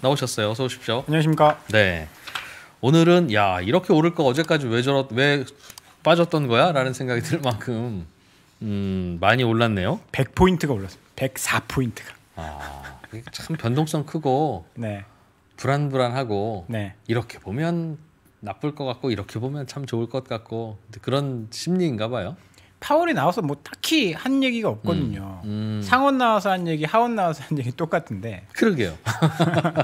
나오셨어요. 어서 오십시오. 안녕하십니까. 네. 오늘은 야 이렇게 오를 거 어제까지 왜 저렇 왜 빠졌던 거야라는 생각이 들 만큼 음, 많이 올랐네요. 100포인트가 올랐어요. 104포인트가. 아, 참 변동성 크고 네. 불안불안하고 네. 이렇게 보면 나쁠 것 같고 이렇게 보면 참 좋을 것 같고 그런 심리인가 봐요. 파월이 나와서 뭐 딱히 한 얘기가 없거든요. 음, 음. 상원 나와서 한 얘기, 하원 나와서 한 얘기 똑같은데. 그러게요.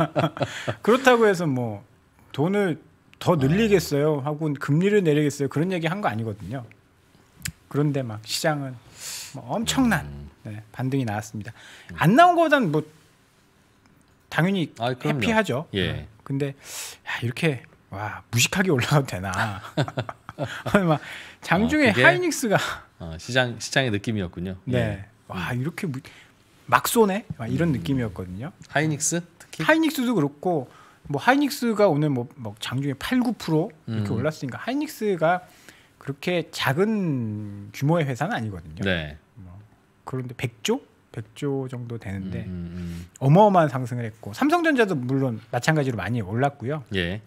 그렇다고 해서 뭐 돈을 더 아. 늘리겠어요 하고 금리를 내리겠어요 그런 얘기 한 거 아니거든요. 그런데 막 시장은 뭐 엄청난 음. 네, 반등이 나왔습니다. 안 나온 거보단 뭐 당연히 아, 해피하죠. 예. 네. 근데 야, 이렇게 와 무식하게 올라가도 되나 막 장중에 어, 하이닉스가 어, 시장 시장의 느낌이었군요. 네, 예. 와 이렇게 무, 막 쏘네 막 이런 음. 느낌이었거든요. 하이닉스 특히 하이닉스도 그렇고 뭐 하이닉스가 오늘 뭐, 뭐 장중에 8, 9% 이렇게 음. 올랐으니까 하이닉스가 그렇게 작은 규모의 회사는 아니거든요. 네. 뭐 그런데 100조 100조 정도 되는데 음, 음, 음, 어마어마한 상승을 했고 삼성전자도 물론 마찬가지로 많이 올랐고요. 예.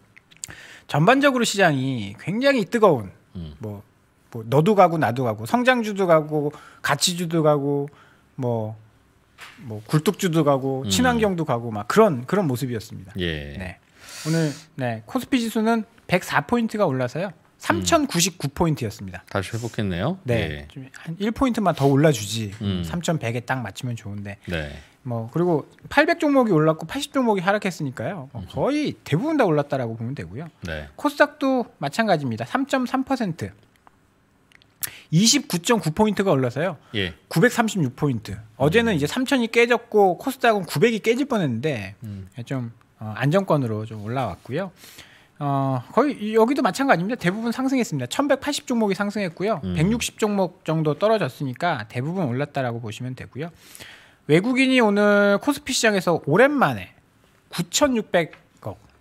전반적으로 시장이 굉장히 뜨거운 음. 뭐, 뭐 너도 가고 나도 가고 성장주도 가고 가치주도 가고 뭐뭐 뭐, 굴뚝주도 가고 음. 친환경도 음. 가고 막 그런 그런 모습이었습니다. 예. 네. 오늘 네 코스피 지수는 104포인트가 올라서요. 3,099포인트였습니다. 다시 회복했네요. 네. 예. 한 1포인트만 더 올라주지. 음. 3,100에 딱 맞추면 좋은데. 네. 뭐 그리고 800 종목이 올랐고 80 종목이 하락했으니까요. 뭐 거의 대부분 다 올랐다라고 보면 되고요. 네. 코스닥도 마찬가지입니다. 3.3%. 29.9포인트가 올라서요. 예. 936포인트. 어제는 음. 이제 3천이 깨졌고 코스닥은 900이 깨질 뻔했는데 음. 좀 어, 안정권으로 좀 올라왔고요. 어, 거의 여기도 마찬가지입니다. 대부분 상승했습니다. 1180 종목이 상승했고요. 음. 160 종목 정도 떨어졌으니까 대부분 올랐다라고 보시면 되고요. 외국인이 오늘 코스피 시장에서 오랜만에 9,600억,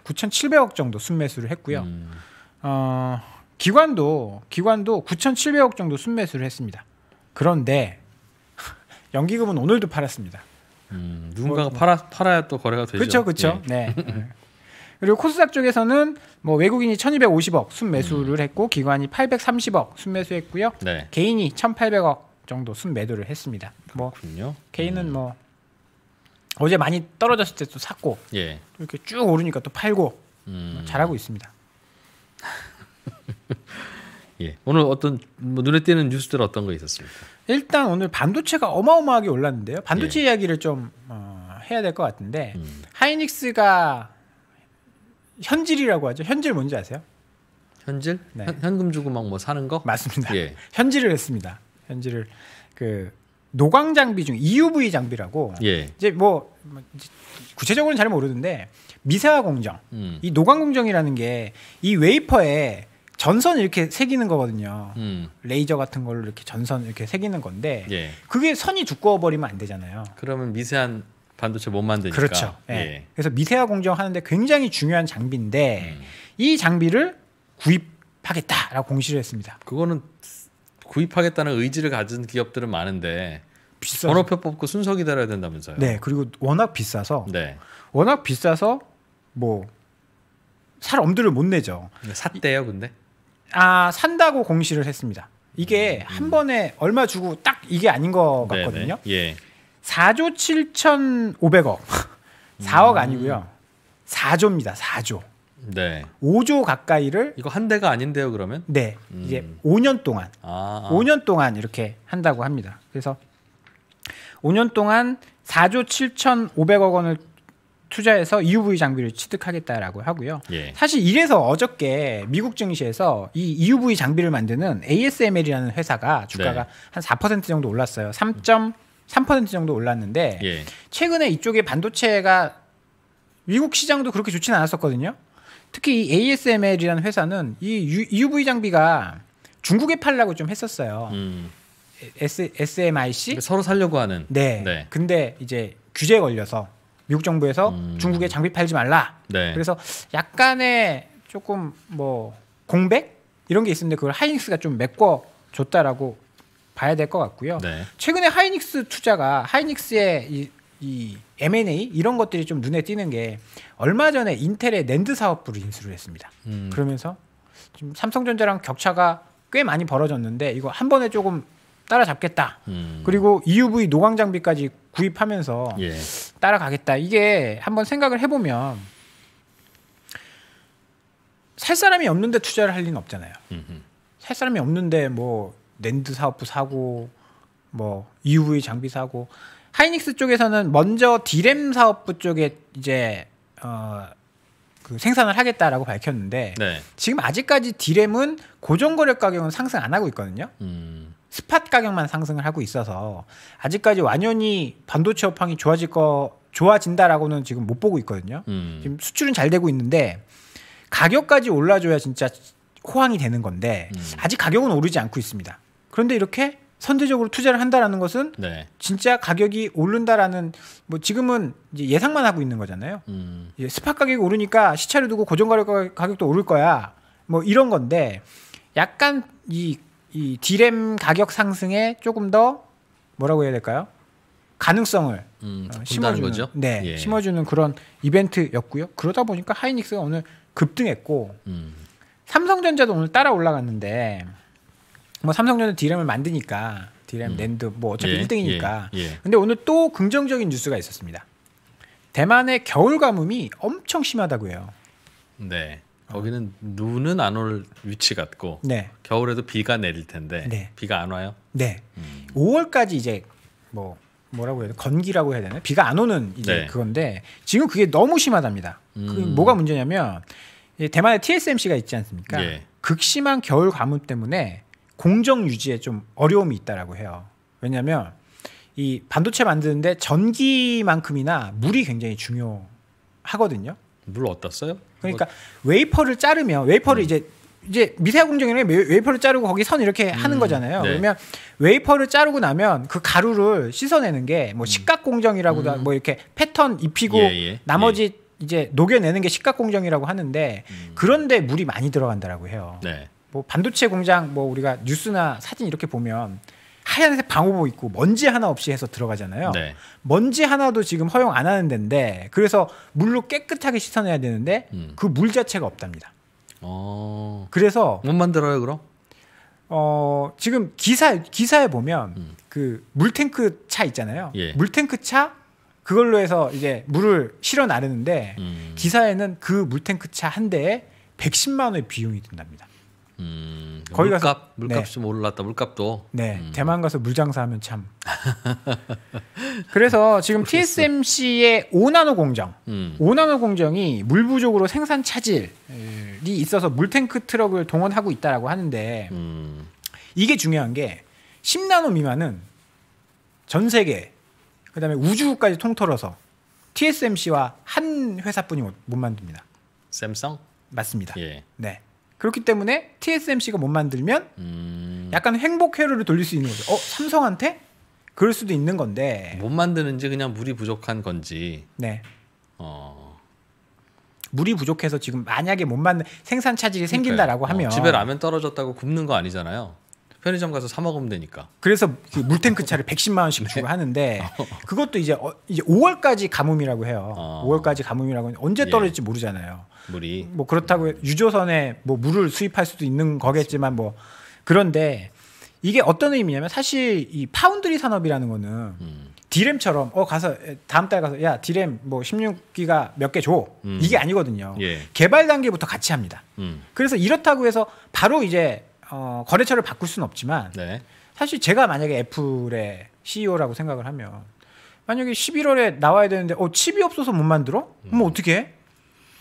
9,700억 정도 순매수를 했고요. 음. 어, 기관도 기관도 9,700억 정도 순매수를 했습니다. 그런데 연기금은 오늘도 팔았습니다. 음, 누군가가 뭐, 팔아, 팔아야 또 거래가 되죠. 그렇죠, 그렇죠. 예. 네. 그리고 코스닥 쪽에서는 뭐 외국인이 1,250억 순매수를 음. 했고 기관이 830억 순매수했고요. 네. 개인이 1,800억 정도 순매도를 했습니다. 뭐 그렇군요. 뭐 개인은 음. 뭐 어제 많이 떨어졌을 때 또 샀고 예. 이렇게 쭉 오르니까 또 팔고 뭐 음. 잘하고 있습니다. 예. 오늘 어떤 뭐 눈에 띄는 뉴스들 어떤 거 있었습니까? 일단 오늘 반도체가 어마어마하게 올랐는데요. 반도체 예. 이야기를 좀 어, 해야 될 것 같은데 음. 하이닉스가 현질이라고 하죠. 현질 뭔지 아세요? 현질? 네. 현, 금 주고 막 뭐 사는 거? 맞습니다. 예. 현질을 했습니다. 현질을 그 노광 장비 중 EUV 장비라고 예. 이제 뭐 구체적으로는 잘 모르는데 미세화 공정 음. 이 노광 공정이라는 게 이 웨이퍼에 전선 이렇게 새기는 거거든요. 음. 레이저 같은 걸로 이렇게 전선 이렇게 새기는 건데 예. 그게 선이 두꺼워 버리면 안 되잖아요. 그러면 미세한 반도체 못 만드니까. 그렇죠. 예. 예. 그래서 미세화 공정하는데 굉장히 중요한 장비인데 음. 이 장비를 구입하겠다라고 공시를 했습니다. 그거는 구입하겠다는 의지를 가진 기업들은 많은데 비싸 번호표 뽑고 순서 기다려야 된다면서요. 네, 그리고 워낙 비싸서 네. 워낙 비싸서 뭐 살 엄두를 못 내죠. 샀대요, 근데? 아, 산다고 공시를 했습니다. 이게 음, 음. 한 번에 얼마 주고 딱 이게 아닌 것 네, 네. 같거든요. 네네. 예. 4조 7,500억. 4억 아니고요. 4조입니다. 음. 4조. 네. 5조 가까이를 이거 한 대가 아닌데요, 그러면? 네. 음. 이제 5년 동안. 아, 아. 5년 동안 이렇게 한다고 합니다. 그래서 5년 동안 4조 7,500억 원을 투자해서 EUV 장비를 취득하겠다라고 하고요. 예. 사실 이래서 어저께 미국 증시에서 이 EUV 장비를 만드는 ASML이라는 회사가 주가가 네. 한4% 정도 올랐어요. 3. 음. 3% 정도 올랐는데 예. 최근에 이쪽에 반도체가 미국 시장도 그렇게 좋지는 않았었거든요. 특히 이 ASML이라는 회사는 이 e UV 장비가 중국에 팔라고 좀 했었어요. 음. S, SMIC 그러니까 서로 살려고 하는. 네. 네. 근데 이제 규제에 걸려서 미국 정부에서 음. 중국에 장비 팔지 말라. 네. 그래서 약간의 조금 뭐 공백 이런 게 있었는데 그걸 하이닉스가 좀 메꿔 줬다라고 봐야 될 것 같고요. 네. 최근에 하이닉스 투자가 하이닉스의 이, 이 M&A 이런 것들이 좀 눈에 띄는 게 얼마 전에 인텔의 랜드 사업부를 인수를 했습니다. 음. 그러면서 지금 삼성전자랑 격차가 꽤 많이 벌어졌는데 이거 한 번에 조금 따라잡겠다. 음. 그리고 EUV 노광 장비까지 구입하면서 예. 따라가겠다. 이게 한번 생각을 해보면 살 사람이 없는데 투자를 할 리는 없잖아요. 음흠. 살 사람이 없는데 뭐 랜드 사업부 사고 뭐 EUV 장비 사고 하이닉스 쪽에서는 먼저 디램 사업부 쪽에 이제 어그 생산을 하겠다라고 밝혔는데 네. 지금 아직까지 디램은 고정 거래 가격은 상승 안 하고 있거든요. 음. 스팟 가격만 상승을 하고 있어서 아직까지 완전히 반도체 업황이 좋아질 거 좋아진다라고는 지금 못 보고 있거든요. 음. 지금 수출은 잘 되고 있는데 가격까지 올라줘야 진짜 호황이 되는 건데 음. 아직 가격은 오르지 않고 있습니다. 그런데 이렇게 선제적으로 투자를 한다라는 것은 네. 진짜 가격이 오른다라는 뭐 지금은 이제 예상만 하고 있는 거잖아요. 음. 스팟 가격이 오르니까 시차를 두고 고정 가격 가격도 오를 거야. 뭐 이런 건데 약간 이, 이 디램 가격 상승에 조금 더 뭐라고 해야 될까요? 가능성을 음, 어, 심어주는 거죠. 네, 예. 심어주는 그런 이벤트였고요. 그러다 보니까 하이닉스가 오늘 급등했고 음. 삼성전자도 오늘 따라 올라갔는데 뭐 삼성전자 디램을 만드니까 디램, 음. 랜드 뭐 어차피 예, 1등이니까. 예, 예. 근데 오늘 또 긍정적인 뉴스가 있었습니다. 대만의 겨울 가뭄이 엄청 심하다고 해요. 네. 거기는 눈은 안 올 위치 같고 네. 겨울에도 비가 내릴 텐데 네. 비가 안 와요? 네. 음. 5월까지 이제 뭐 뭐라고 해야 돼? 나 건기라고 해야 되나 비가 안 오는 이제 네. 그건데 지금 그게 너무 심하답니다. 그 음. 그 뭐가 문제냐면 대만에 TSMC가 있지 않습니까? 예. 극심한 겨울 가뭄 때문에 공정 유지에 좀 어려움이 있다라고 해요. 왜냐하면 이 반도체 만드는데 전기만큼이나 물이 굉장히 중요하거든요. 물 어디다 써요? 그러니까 뭐... 웨이퍼를 자르면 웨이퍼를 음. 이제 이제 미세화 공정이라면 웨이퍼를 자르고 거기 선 이렇게 음. 하는 거잖아요. 네. 그러면 웨이퍼를 자르고 나면 그 가루를 씻어내는 게뭐 음. 식각 공정이라고도 음. 뭐 이렇게 패턴 입히고 예, 예. 나머지 예. 이제 녹여내는 게 식각 공정이라고 하는데 음. 그런데 물이 많이 들어간다라고 해요. 네. 뭐 반도체 공장 뭐 우리가 뉴스나 사진 이렇게 보면 하얀색 방호복 입고 먼지 하나 없이 해서 들어가잖아요. 네. 먼지 하나도 지금 허용 안 하는 데인데 그래서 물로 깨끗하게 씻어내야 되는데 음. 그물 자체가 없답니다. 어... 그래서 못 만들어요 그럼? 어 지금 기사 기사에 보면 음. 그 물탱크 차 있잖아요. 예. 물탱크 차 그걸로 해서 이제 물을 실어 나르는데 음. 기사에는 그 물탱크 차 한 대에 110만 원의 비용이 든답니다. 음, 거기 물값, 가서 네. 물값이 네. 올랐다 물값도. 네, 음. 대만 가서 물 장사하면 참. 그래서 지금 TSMC의 5나노 공정, 음. 5나노 공정이 물 부족으로 생산 차질이 있어서 물탱크 트럭을 동원하고 있다라고 하는데 음. 이게 중요한 게 10나노 미만은 전 세계 그다음에 우주까지 통틀어서 TSMC와 한 회사뿐이 못, 못 만듭니다. 삼성? 맞습니다. 예. 네. 그렇기 때문에 TSMC가 못 만들면 음... 약간 행복 회로를 돌릴 수 있는 거죠. 어 삼성한테 그럴 수도 있는 건데 못 만드는지 그냥 물이 부족한 건지. 네. 어. 물이 부족해서 지금 만약에 못 만든 생산 차질이 생긴다라고 어, 하면 어, 집에 라면 떨어졌다고 굽는거 아니잖아요. 편의점 가서 사 먹으면 되니까. 그래서 그 물탱크 차를 110만 원씩 네. 주고 네. 하는데 어. 그것도 이제 어, 이제 5월까지 가뭄이라고 해요. 어. 5월까지 가뭄이라고 언제 예. 떨어질지 예. 모르잖아요. 물이 뭐 그렇다고 유조선에 뭐 물을 수입할 수도 있는 거겠지만 뭐 그런데 이게 어떤 의미냐면 사실 이 파운드리 산업이라는 거는 음. 디램처럼 어 가서 다음 달 가서 야 디램 뭐 16기가 몇 개줘 음. 이게 아니거든요. 예. 개발 단계부터 같이 합니다. 음. 그래서 이렇다고 해서 바로 이제 어, 거래처를 바꿀 수는 없지만 네. 사실 제가 만약에 애플의 CEO라고 생각을 하면 만약에 11월에 나와야 되는데 어 칩이 없어서 못 만들어? 그럼 음. 어떻게 해?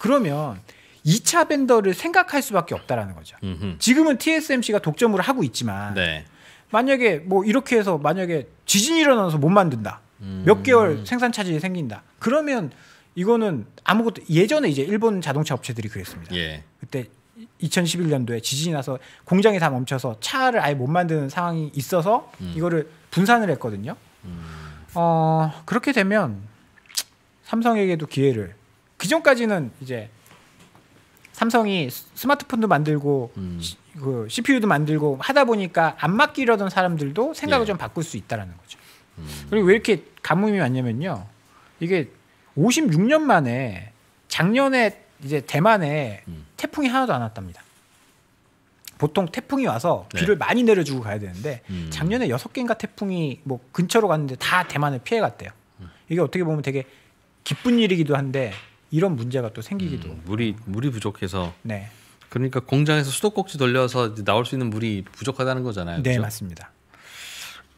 그러면 2차 벤더를 생각할 수밖에 없다라는 거죠. 음흠. 지금은 TSMC가 독점을 하고 있지만 네. 만약에 뭐 이렇게 해서 만약에 지진이 일어나서 못 만든다. 음. 몇 개월 생산 차질이 생긴다. 그러면 이거는 아무것도 예전에 이제 일본 자동차 업체들이 그랬습니다. 예. 그때 2011년도에 지진이 나서 공장이 다 멈춰서 차를 아예 못 만드는 상황이 있어서 음. 이거를 분산을 했거든요. 음. 어, 그렇게 되면 삼성에게도 기회를 그전까지는 이제 삼성이 스마트폰도 만들고 음. 그 CPU도 만들고 하다 보니까 안 맡기려던 사람들도 생각을 예. 좀 바꿀 수 있다라는 거죠. 음. 그리고 왜 이렇게 가뭄이 왔냐면요. 이게 56년 만에 작년에 이제 대만에 음. 태풍이 하나도 안 왔답니다. 보통 태풍이 와서 네. 비를 네. 많이 내려주고 가야 되는데 음. 작년에 여섯 개인가 태풍이 뭐 근처로 갔는데 다 대만을 피해 갔대요. 음. 이게 어떻게 보면 되게 기쁜 일이기도 한데 이런 문제가 또 생기기도 음, 물이 물이 부족해서 네. 그러니까 공장에서 수도꼭지 돌려서 나올 수 있는 물이 부족하다는 거잖아요. 그렇죠? 맞습니다.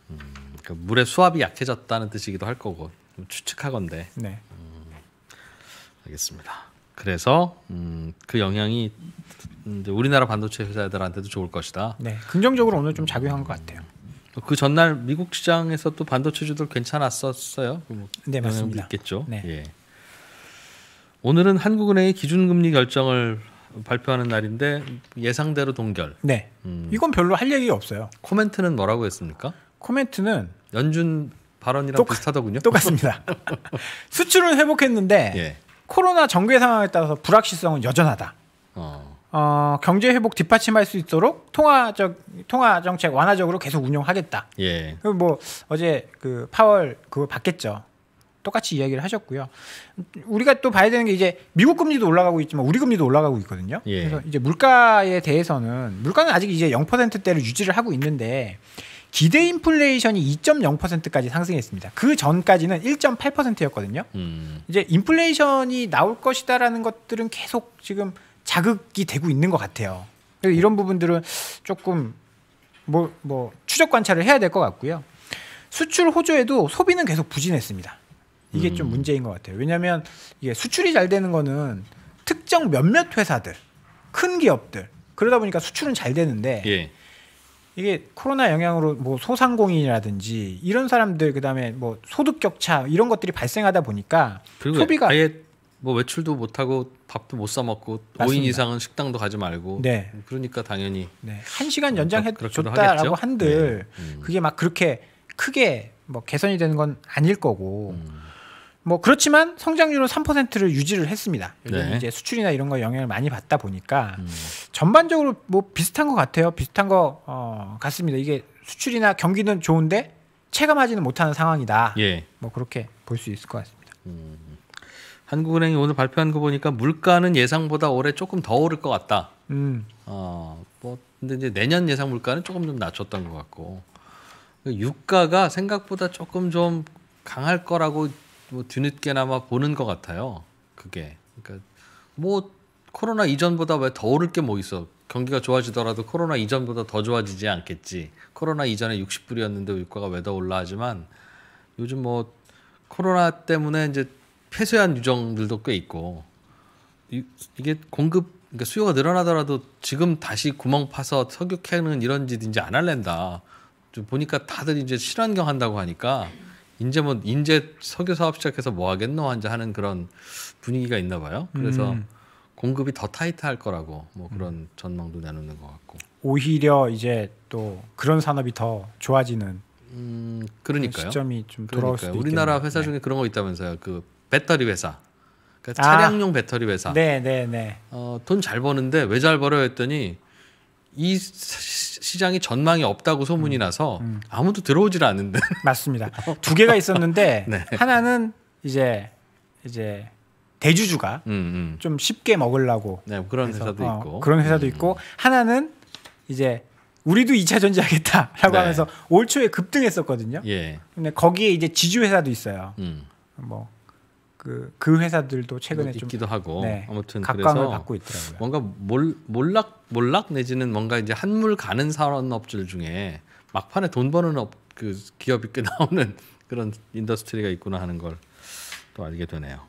음, 그러니까 물의 수압이 약해졌다는 뜻이기도 할 거고 추측하건데. 네. 음, 알겠습니다. 그래서 음, 그 영향이 우리나라 반도체 회사들한테도 좋을 것이다. 네, 긍정적으로 오늘 좀 작용한 것 같아요. 음, 그 전날 미국 시장에서 또 반도체주들 괜찮았었어요. 뭐 네, 맞습니다. 있겠죠. 네. 예. 오늘은 한국은행의 기준금리 결정을 발표하는 날인데 예상대로 동결. 네. 음. 이건 별로 할 얘기 가 없어요. 코멘트는 뭐라고 했습니까? 코멘트는 연준 발언이랑 똑, 비슷하더군요. 똑같습니다. 수출은 회복했는데 예. 코로나 정계 상황에 따라서 불확실성은 여전하다. 어. 어, 경제 회복 뒷받침할 수 있도록 통화적 통화 정책 완화적으로 계속 운영하겠다. 예. 그뭐 어제 그 파월 그거 봤겠죠. 똑같이 이야기를 하셨고요. 우리가 또 봐야 되는 게 이제 미국 금리도 올라가고 있지만 우리 금리도 올라가고 있거든요. 예. 그래서 이제 물가에 대해서는 물가는 아직 이제 0%대를 유지를 하고 있는데 기대 인플레이션이 2.0%까지 상승했습니다. 그 전까지는 1.8%였거든요. 음. 이제 인플레이션이 나올 것이다라는 것들은 계속 지금 자극이 되고 있는 것 같아요. 그래서 이런 부분들은 조금 뭐, 뭐 추적 관찰을 해야 될 것 같고요. 수출 호조에도 소비는 계속 부진했습니다. 이게 음. 좀 문제인 것 같아요. 왜냐하면 이게 수출이 잘 되는 거는 특정 몇몇 회사들, 큰 기업들 그러다 보니까 수출은 잘 되는데 예. 이게 코로나 영향으로 뭐 소상공인이라든지 이런 사람들 그다음에 뭐 소득 격차 이런 것들이 발생하다 보니까 소비가 아예 뭐 외출도 못 하고 밥도 못 사 먹고 맞습 5인 이상은 식당도 가지 말고 네. 그러니까 당연히 네. 한시간 연장해 줬다라고 한들 네. 음. 그게 막 그렇게 크게 뭐 개선이 되는 건 아닐 거고 음. 뭐 그렇지만 성장률은 3%를 유지를 했습니다. 네. 이제 수출이나 이런 거 영향을 많이 받다 보니까 음. 전반적으로 뭐 비슷한 것 같아요. 비슷한 거 어, 같습니다. 이게 수출이나 경기는 좋은데 체감하지는 못하는 상황이다. 예. 뭐 그렇게 볼 수 있을 것 같습니다. 음. 한국은행이 오늘 발표한 거 보니까 물가는 예상보다 올해 조금 더 오를 것 같다. 음. 어, 뭐 근데 이제 내년 예상 물가는 조금 좀 낮췄던 것 같고 그 유가가 생각보다 조금 좀 강할 거라고 뭐 뒤늦게나마 보는 것 같아요. 그게 그러니까 뭐 코로나 이전보다 왜 더 오를 게 뭐 있어? 경기가 좋아지더라도 코로나 이전보다 더 좋아지지 않겠지. 코로나 이전에 60불이었는데 유가가 왜 더 올라하지만 요즘 뭐 코로나 때문에 이제 폐쇄한 유정들도 꽤 있고 이, 게 공급 그러니까 수요가 늘어나더라도 지금 다시 구멍 파서 석유 캐는 이런 짓 이제 안 할랜다. 좀 보니까 다들 이제 실환경 한다고 하니까 이제 뭐 인제 석유 사업 시작해서 뭐 하겠노 한자 하는 그런 분위기가 있나 봐요. 그래서 음. 공급이 더 타이트할 거라고 뭐 그런 음. 전망도 내놓는것 같고 오히려 이제 또 그런 산업이 더 좋아지는 음 그러니까요 시점이 좀 돌아올 수 우리나라 회사 중에 네. 그런 거 있다면서요 그 배터리 회사 그러니까 아. 차량용 배터리 회사 네네네 네, 네. 어, 돈 잘 버는데 왜 잘 벌어요 했더니 이 시장이 전망이 없다고 소문이 음. 나서 음. 아무도 들어오질 않는데. 맞습니다. 두 개가 있었는데 네. 하나는 이제 이제 대주주가 음, 음. 좀 쉽게 먹으려고 네, 그런 해서, 회사도 어, 있고 그런 회사도 음. 있고 하나는 이제 우리도 2차 전지하겠다라고 네. 하면서 올 초에 급등했었거든요. 예. 근데 거기에 이제 지주 회사도 있어요. 음. 뭐 그, 그 회사들도 최근에 좀 있기도 하고 네, 아무튼 각광을 받고 있더라고요. 뭔가 몰, 몰락 몰락 내지는 뭔가 이제 한물 가는 산업들 중에 막판에 돈 버는 업, 그 기업이 꽤 나오는 그런 인더스트리가 있구나 하는 걸 또 알게 되네요.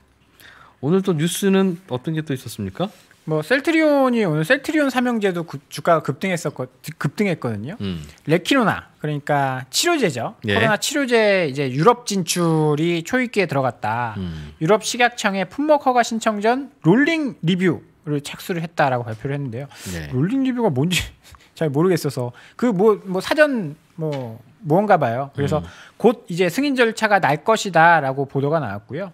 오늘 또 뉴스는 어떤 게 또 있었습니까? 뭐 셀트리온이 오늘 셀트리온 삼형제도 주가가 급등했었고 급등했거든요. 음. 레키노나 그러니까 치료제죠. 예. 코로나 치료제 이제 유럽 진출이 초입기에 들어갔다. 음. 유럽 식약청의 품목 허가 신청 전 롤링 리뷰를 착수를 했다라고 발표를 했는데요. 예. 롤링 리뷰가 뭔지 잘 모르겠어서 그 뭐뭐 뭐 사전 뭐 뭔가 봐요. 그래서 음. 곧 이제 승인 절차가 날 것이다라고 보도가 나왔고요.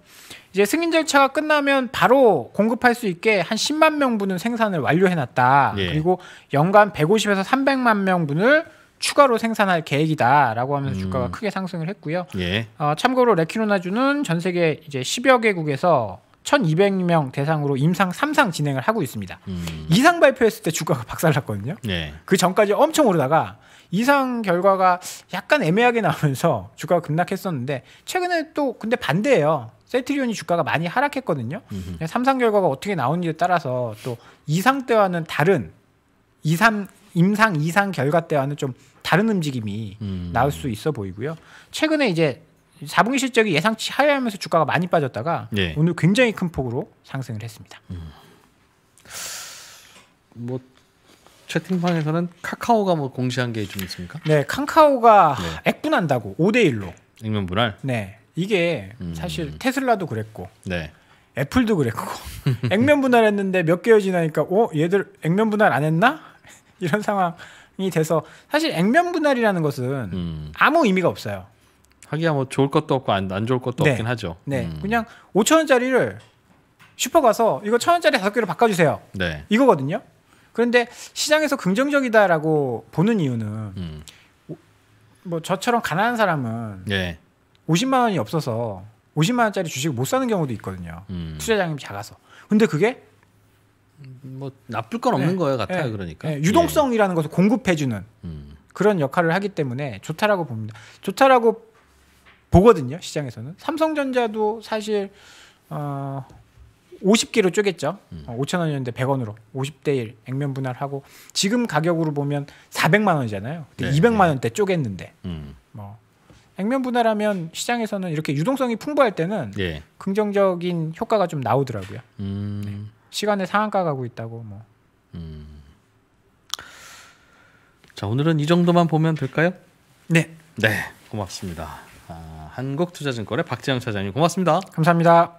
이제 승인 절차가 끝나면 바로 공급할 수 있게 한 10만 명분은 생산을 완료해놨다. 예. 그리고 연간 150에서 300만 명분을 추가로 생산할 계획이다라고 하면서 음. 주가가 크게 상승을 했고요. 예. 어, 참고로 레키노나주는 전 세계 이제 10여 개국에서 1,200명 대상으로 임상 3상 진행을 하고 있습니다. 음. 이상 발표했을 때 주가가 박살났거든요. 예. 그 전까지 엄청 오르다가 이상 결과가 약간 애매하게 나오면서 주가가 급락했었는데 최근에 또 근데 반대예요. 세트리온이 주가가 많이 하락했거든요. 삼상 결과가 어떻게 나온지에 따라서 또 이상 때와는 다른 이상 임상 이상 결과 때와는 좀 다른 움직임이 음. 나올 수 있어 보이고요. 최근에 이제 4분기 실적이 예상치 하회하면서 주가가 많이 빠졌다가 네. 오늘 굉장히 큰 폭으로 상승을 했습니다. 음. 뭐 채팅방에서는 카카오가 뭐 공시한 게 좀 있습니까? 네, 카카오가 네. 액분한다고 5대 1로. 액면 분할. 네. 이게 음. 사실 테슬라도 그랬고. 네. 애플도 그랬고. 액면 분할했는데 몇 개월 지나니까 어, 얘들 액면 분할 안 했나? 이런 상황이 돼서 사실 액면 분할이라는 것은 음. 아무 의미가 없어요. 하기야 뭐 좋을 것도 없고 안, 안 좋을 것도 네. 없긴 하죠. 네. 음. 그냥 5천 원짜리를 슈퍼 가서 이거 천 원짜리 다 개로 바꿔주세요. 네. 이거거든요. 그런데 시장에서 긍정적이다라고 보는 이유는 음. 뭐 저처럼 가난한 사람은 예. 50만 원이 없어서 50만 원짜리 주식을 못 사는 경우도 있거든요. 음. 투자장이 작아서. 근데 그게 뭐 나쁠 건 없는 네. 거예요, 같아요. 네. 그러니까 네. 유동성이라는 것을 공급해주는 음. 그런 역할을 하기 때문에 좋다라고 봅니다. 좋다라고 보거든요, 시장에서는. 삼성전자도 사실 어, 50개로 쪼갰죠. 음. 5천 어, 원이었는데 100원으로 50대 1 액면 분할하고 지금 가격으로 보면 400만 원이잖아요. 네, 200만 네. 원대 쪼갰는데 음. 뭐 액면 분할하면 시장에서는 이렇게 유동성이 풍부할 때는 네. 긍정적인 효과가 좀 나오더라고요. 음. 네. 시간에 상한가 가고 있다고 뭐. 음. 자 오늘은 이 정도만 보면 될까요? 네. 네 고맙습니다. 아, 한국투자증권의 박재영 차장님 고맙습니다. 감사합니다.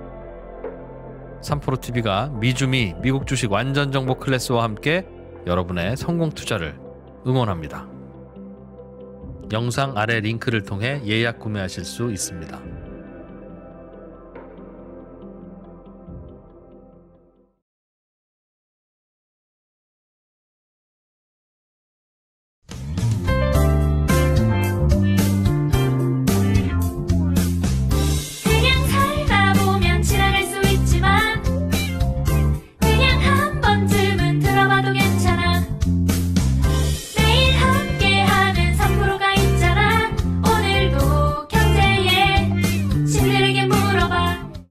삼프로TV가 미주미 미국 주식 완전 정보 클래스와 함께 여러분의 성공 투자를 응원합니다. 영상 아래 링크를 통해 예약 구매하실 수 있습니다.